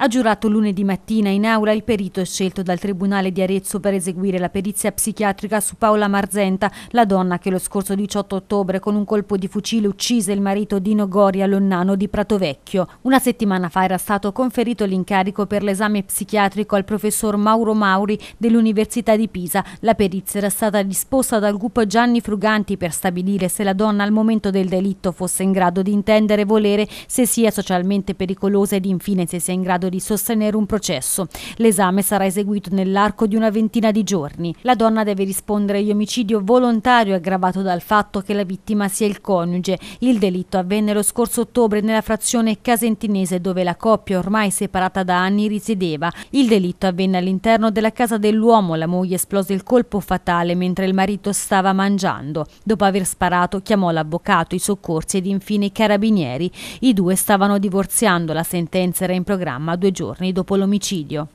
Ha giurato lunedì mattina in aula il perito scelto dal Tribunale di Arezzo per eseguire la perizia psichiatrica su Paola Marzenta, la donna che lo scorso 18 ottobre con un colpo di fucile uccise il marito Dino Goria Lonnano di Pratovecchio. Una settimana fa era stato conferito l'incarico per l'esame psichiatrico al professor Mauro Mauri dell'Università di Pisa. La perizia era stata disposta dal gruppo Gianni Fruganti per stabilire se la donna al momento del delitto fosse in grado di intendere e volere, se sia socialmente pericolosa ed infine se sia in grado modo di sostenere un processo. L'esame sarà eseguito nell'arco di una ventina di giorni. La donna deve rispondere agli omicidi volontario aggravato dal fatto che la vittima sia il coniuge. Il delitto avvenne lo scorso ottobre nella frazione casentinese dove la coppia ormai separata da anni risiedeva. Il delitto avvenne all'interno della casa dell'uomo. La moglie esplose il colpo fatale mentre il marito stava mangiando. Dopo aver sparato chiamò l'avvocato, i soccorsi ed infine i carabinieri. I due stavano divorziando. La sentenza era in programma due giorni dopo l'omicidio.